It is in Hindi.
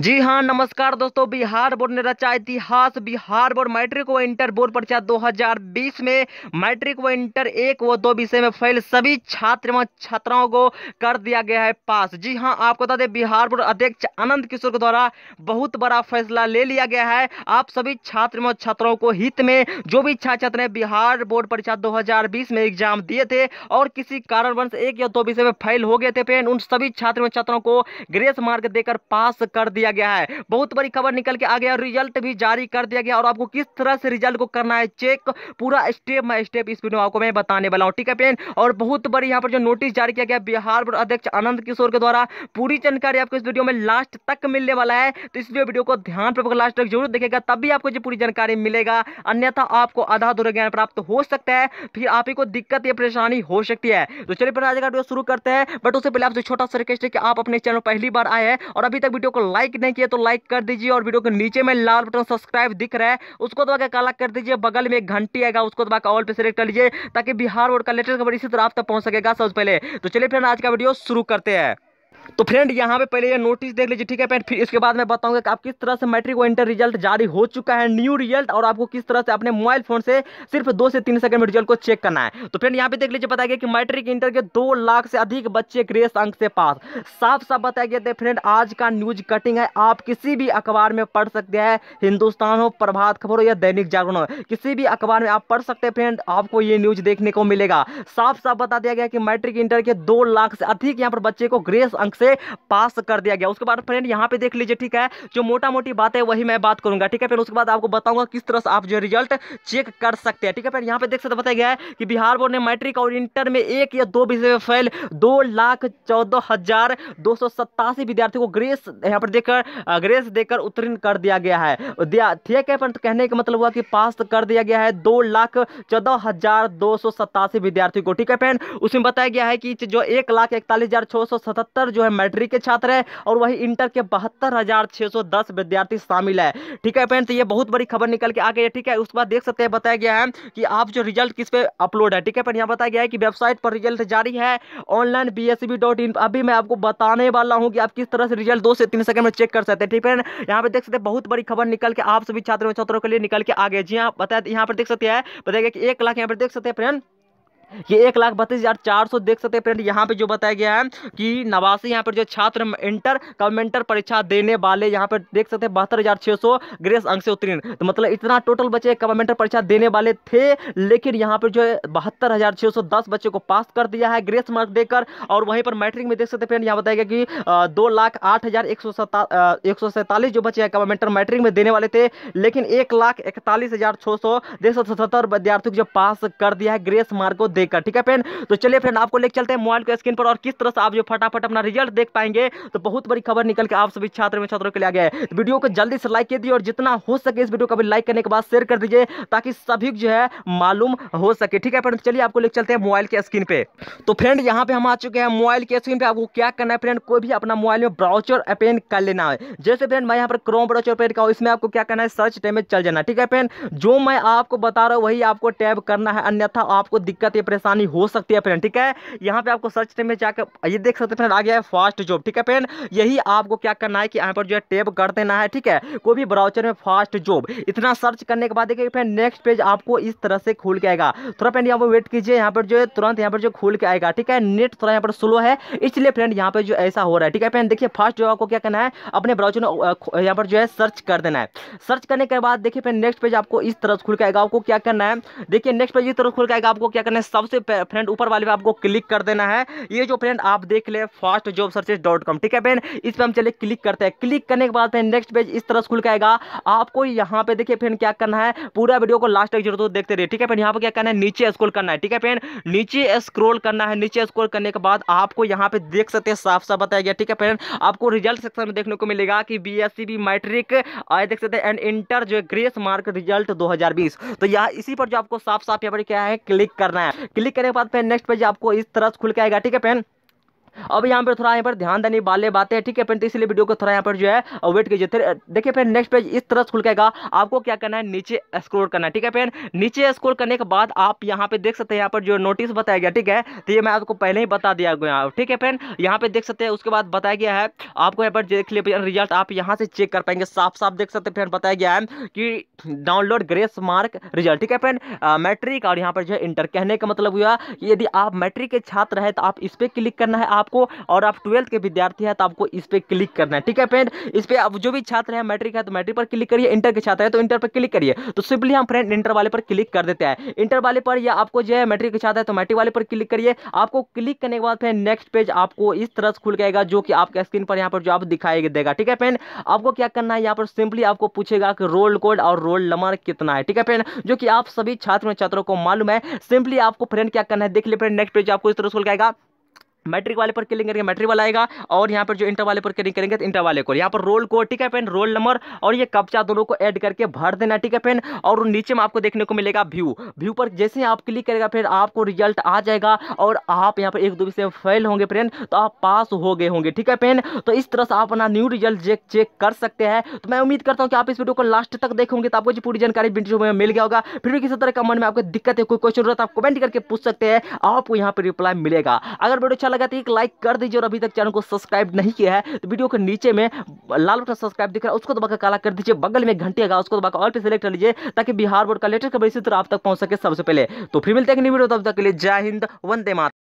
जी हाँ नमस्कार दोस्तों बिहार बोर्ड ने रचा इतिहास बिहार बोर्ड मैट्रिक व इंटर बोर्ड परीक्षा 2020 में मैट्रिक व इंटर एक व दो विषय में फेल सभी छात्र व छात्राओं को कर दिया गया है पास जी हाँ आपको बता दें बिहार बोर्ड अध्यक्ष आनंद किशोर के द्वारा बहुत बड़ा फैसला ले लिया गया है आप सभी छात्र व छात्राओं को हित में जो भी छात्र छात्र ने बिहार बोर्ड परीक्षा दो में एग्जाम दिए थे और किसी कारणवश एक या दो विषय में फेल हो गए थे पेन उन सभी छात्र व छात्राओं को ग्रेस मार्ग देकर पास कर दिया दिया गया है बहुत बड़ी खबर निकल के आ गया रिजल्ट भी जारी कर दिया गया और आपको किस तरह से रिजल्ट को करना है चेक पूरा स्टेप बाई स्टेप इस वीडियो आपको मैं बताने वाला हूँ ठीक है पेन और बहुत बड़ी यहाँ पर जो नोटिस जारी किया गया बिहार बोर्ड अध्यक्ष आनंद किशोर के द्वारा पूरी जानकारी आपको इस वीडियो में लास्ट तक मिलने वाला है तो इस वीडियो को ध्यान ध्यानपूर्वक लास्ट तक जरूर देखेगा तब भी आपको जो पूरी जानकारी मिलेगा अन्यथा आपको आधा दूर ज्ञान प्राप्त हो सकता है फिर आप ही को दिक्कत या परेशानी हो सकती है तो चलिए फिर आज का वीडियो शुरू करते हैं बट उससे पहले आपसे छोटा सा रिक्वेस्ट है कि आप अपने चैनल पहली बार आए हैं और अभी तक वीडियो को लाइक लाइक नहीं किया तो लाइक कर दीजिए और वीडियो के नीचे में लाल बटन सब्सक्राइब दिख रहा है उसको दबा के काला कर दीजिए बगल में एक घंटी आएगा उसको दबा के ऑल पे सेलेक्ट कर लीजिए ताकि बिहार बोर्ड का लेटेस्ट खबर इसी तरह आप तक पहुंच सकेगा सबसे पहले तो चलिए फिर आज का वीडियो शुरू करते हैं तो फ्रेंड यहाँ पे पहले ये नोटिस देख लीजिए ठीक है फ्रेंड फिर इसके बाद मैं बताऊंगा कि आप किस तरह से मैट्रिक और इंटर रिजल्ट जारी हो चुका है न्यू रिजल्ट और आपको किस तरह से अपने मोबाइल फोन से सिर्फ दो से तीन सेकंड में रिजल्ट को चेक करना है तो फ्रेंड यहाँ पे देख लीजिए बताया गया कि मैट्रिक इंटर के दो लाख से अधिक बच्चे ग्रेस अंक से पास साफ साफ बताया गया था फ्रेंड आज का न्यूज कटिंग है आप किसी भी अखबार में पढ़ सकते हैं हिंदुस्तान हो प्रभात खबर हो या दैनिक जागरण हो किसी भी अखबार में आप पढ़ सकते हैं फ्रेंड आपको ये न्यूज देखने को मिलेगा साफ साफ बता दिया गया कि मैट्रिक इंटर के दो लाख से अधिक यहाँ पर बच्चे को ग्रेस अंक रैंक से पास कर दिया गया उसके बाद फ्रेंड यहाँ पे देख लीजिए ठीक है जो मोटा मोटी बात है वही मैं बात करूंगा ठीक है फिर उसके बाद आपको बताऊंगा किस तरह से आप जो रिजल्ट चेक कर सकते हैं ठीक है फिर यहाँ पे देख सकते बताया गया है कि बिहार बोर्ड ने मैट्रिक और इंटर में एक या दो विषय में फैल दो लाख चौदह हजार दो सौ सत्तासी विद्यार्थियों को ग्रेस यहाँ पर देखकर ग्रेस देकर उत्तीर्ण कर दिया गया है दिया ठीक है परंतु कहने का मतलब हुआ कि पास कर दिया गया है दो लाख चौदह हजार दो सौ सत्तासी विद्यार्थियों को ठीक है फ्रेंड उसमें बताया गया है कि जो एक लाख इकतालीस हजार छह सौ सतहत्तर जो जो है मैट्रिक के छात्र है और वही इंटर के बहत्तर विद्यार्थी शामिल है ठीक है फ्रेंड तो ये बहुत बड़ी खबर निकल के आ गई है ठीक है उसके बाद देख सकते हैं बताया गया है कि आप जो रिजल्ट किस पे अपलोड है ठीक है फिर यहाँ बताया गया है कि वेबसाइट पर रिजल्ट जारी है ऑनलाइन बी e अभी मैं आपको बताने वाला हूँ कि आप किस तरह से रिजल्ट दो से तीन सेकंड में चेक कर सकते हैं ठीक है यहाँ पर देख सकते हैं बहुत बड़ी खबर निकल के आप सभी छात्रों छात्रों के लिए निकल के आ गए जी हाँ बताया यहाँ पर देख सकते हैं बताया गया कि एक लाख यहाँ पर देख सकते हैं फ्रेंड ये एक लाख बत्तीस हज़ार चार सौ देख सकते हैं फ्रेंड यहाँ पे जो बताया गया है कि नवासी यहाँ पर जो छात्र इंटर कमेंटर परीक्षा देने वाले यहाँ पर देख सकते हैं बहत्तर हज़ार छः सौ ग्रेस अंक से उत्तीर्ण तो मतलब इतना टोटल बच्चे कमेंटर परीक्षा देने वाले थे लेकिन यहाँ पर जो है बहत्तर हज़ार छः सौ दस बच्चे को पास कर दिया है ग्रेस मार्क देकर और वहीं पर मैट्रिक में देख सकते फ्रेंड यहाँ बताया गया कि दो लाख आठ हज़ार एक सौ सता एक सौ सैंतालीस जो बच्चे हैं कमेंटर मैट्रिक में देने वाले थे लेकिन एक लाख इकतालीस हज़ार छः सौ देख सकते सत्तर विद्यार्थियों को जो पास कर दिया है ग्रेस मार्क को देखकर ठीक है फ्रेंड तो चलिए फ्रेंड आपको लेकर चलते हैं मोबाइल के स्क्रीन पर और किस तरह से आप जो फटाफट अपना रिजल्ट देख पाएंगे तो बहुत बड़ी खबर निकल के आप सभी छात्र में छात्रों के लिए आ गया है वीडियो को जल्दी से लाइक कर दिए और जितना हो सके इस वीडियो को अभी लाइक करने के बाद शेयर कर दीजिए ताकि सभी जो है मालूम हो सके ठीक है फ्रेंड तो चलिए आपको लेकर चलते हैं मोबाइल के स्क्रीन पर तो फ्रेंड यहाँ पे हम आ चुके हैं मोबाइल के स्क्रीन पर आपको क्या करना है फ्रेंड कोई भी अपना मोबाइल में ब्राउचर अपेन कर लेना है जैसे फ्रेंड मैं यहाँ पर क्रोम ब्राउचर ओपन का इसमें आपको क्या करना है सर्च टाइम में चल जाना ठीक है फ्रेंड जो मैं आपको बता रहा हूँ वही आपको टैब करना है अन्यथा आपको दिक्कत ये परेशानी हो सकती है फ्रेंड ठीक है यहाँ पे आपको सर्च टेब में जाकर ये देख सकते फ्रेंड आ गया है फास्ट जॉब ठीक है फ्रेंड यही आपको क्या करना है कि यहाँ पर जो है टेप कर देना है ठीक है कोई भी ब्राउचर में फास्ट जॉब इतना सर्च करने के बाद देखिए फ्रेंड नेक्स्ट पेज आपको इस तरह से खुल के आएगा थोड़ा फ्रेंड यहाँ पर वेट कीजिए यहाँ पर जो है तुरंत यहाँ पर जो खुल के आएगा ठीक है नेट थोड़ा यहाँ पर स्लो है इसलिए फ्रेंड यहाँ पर जो ऐसा हो रहा है ठीक है फ्रेंड देखिए फास्ट जॉब आपको क्या करना है अपने ब्राउचर में यहाँ पर जो है सर्च कर देना है सर्च करने के बाद देखिए फ्रेंड नेक्स्ट पेज आपको इस तरह खुल के आएगा आपको क्या करना है देखिए नेक्स्ट पेज इस तरह खुल के आएगा आपको क्या करना है सबसे फ्रेंड ऊपर वाले पे आपको क्लिक कर देना है ये जो फ्रेंड आप देख ले fast job searches dot com ठीक है फ्रेंड इस पर हम चले क्लिक करते हैं क्लिक करने के बाद फ्रेंड नेक्स्ट पेज इस तरह से खुल जाएगा आपको यहाँ पे देखिए फ्रेंड क्या करना है पूरा वीडियो को लास्ट तक जरूर देखते रहिए ठीक है फ्रेंड यहाँ पर क्या करना है नीचे स्क्रोल करना है ठीक है फ्रेंड नीचे स्क्रोल करना है नीचे स्क्रोल करने के बाद आपको यहाँ पे देख सकते हैं साफ साफ बताया गया ठीक है फ्रेंड आपको रिजल्ट सेक्शन में देखने को मिलेगा कि बी एस मैट्रिक आए देख सकते हैं एंड इंटर जो ग्रेस मार्क रिजल्ट 2020 तो यहाँ इसी पर जो आपको साफ साफ यहाँ पर क्या है क्लिक करना है क्लिक करने के बाद पेन नेक्स्ट पेज आपको इस तरह से खुल के आएगा ठीक है पेन अब यहाँ पर थोड़ा यहाँ पर ध्यान देने वाले बातें ठीक है फ्रेंड इसलिए वीडियो को थोड़ा यहाँ पर जो है वेट कीजिए देखिए फ्रेंड नेक्स्ट पेज इस तरह खुल जाएगा आपको क्या करना है नीचे स्क्रोल करना है ठीक है फ्रेंड नीचे स्क्रोल करने के बाद आप यहाँ पे देख सकते हैं यहाँ पर जो नोटिस बताया गया ठीक है तो ये मैं आपको पहले ही बता दिया गया ठीक है फ्रेंड यहाँ पे देख सकते हैं उसके बाद बताया गया है आपको यहाँ पर देख लिए रिजल्ट आप यहाँ से चेक कर पाएंगे साफ साफ देख सकते हैं फ्रेंड बताया गया है कि डाउनलोड ग्रेस मार्क रिजल्ट ठीक है फ्रेंड मैट्रिक और यहाँ पर जो है इंटर कहने का मतलब हुआ यदि आप मैट्रिक के छात्र हैं तो आप इस पर क्लिक करना है आप आपको और आप ट्वेल्थ के विद्यार्थी है तो आपको इस पर क्लिक करना है ठीक है फ्रेंड इस पर अब जो भी छात्र है मैट्रिक है तो मैट्रिक पर क्लिक करिए इंटर के छात्र है तो इंटर पर क्लिक करिए तो सिंपली हम फ्रेंड इंटर वाले पर क्लिक कर देते हैं इंटर वाले पर या आपको जो है मैट्रिक के छात्र है तो मैट्रिक वाले पर क्लिक करिए आपको क्लिक करने के बाद फिर नेक्स्ट पेज आपको इस तरह से खुल जाएगा जो कि आपके स्क्रीन पर यहाँ पर जो आप दिखाई देगा ठीक है फ्रेंड आपको क्या करना है यहाँ पर सिंपली आपको पूछेगा कि रोल कोड और रोल नंबर कितना है ठीक है फ्रेंड जो कि आप सभी छात्र छात्रों को मालूम है सिंपली आपको फ्रेंड क्या करना है देख लिया फ्रेंड नेक्स्ट पेज आपको इस तरह से खुल जाएगा मैट्रिक वाले पर क्लिक करेंगे मैट्रिक वाला आएगा और यहाँ पर जो इंटर वाले पर क्लिक करेंगे तो इंटर वाले को यहाँ पर रोल को ठीक है पेन रोल नंबर और ये कब्जा दोनों को ऐड करके भर देना ठीक है पेन और नीचे में आपको देखने को मिलेगा व्यू व्यू पर जैसे ही आप क्लिक करेगा फिर आपको रिजल्ट आ जाएगा और आप यहाँ पर एक दो विषय फेल होंगे पेन तो आप पास हो गए होंगे ठीक है पेन तो इस तरह से आप अपना न्यू रिजल्ट चेक चेक कर सकते हैं तो मैं उम्मीद करता हूँ कि आप इस वीडियो को लास्ट तक देखोगे तो आपको जो पूरी जानकारी वीडियो में मिल गया होगा फिर भी किसी तरह का मन में आपको दिक्कत है कोई क्वेश्चन हो तो आप कमेंट करके पूछ सकते हैं आपको यहाँ पर रिप्लाई मिलेगा अगर वीडियो अच्छा अच्छा लगा तो एक लाइक कर दीजिए और अभी तक चैनल को सब्सक्राइब नहीं किया है तो वीडियो के नीचे में लाल बटन सब्सक्राइब दिख रहा है उसको दबाकर काला कर दीजिए बगल में घंटे आगा उसको दबाकर ऑल पे सेलेक्ट कर लीजिए ताकि बिहार बोर्ड का लेटेस्ट खबर इसी तरह आप तक पहुंच सके सबसे पहले तो फिर मिलते हैं न्यू वीडियो तब तक के लिए जय हिंद वंदे मात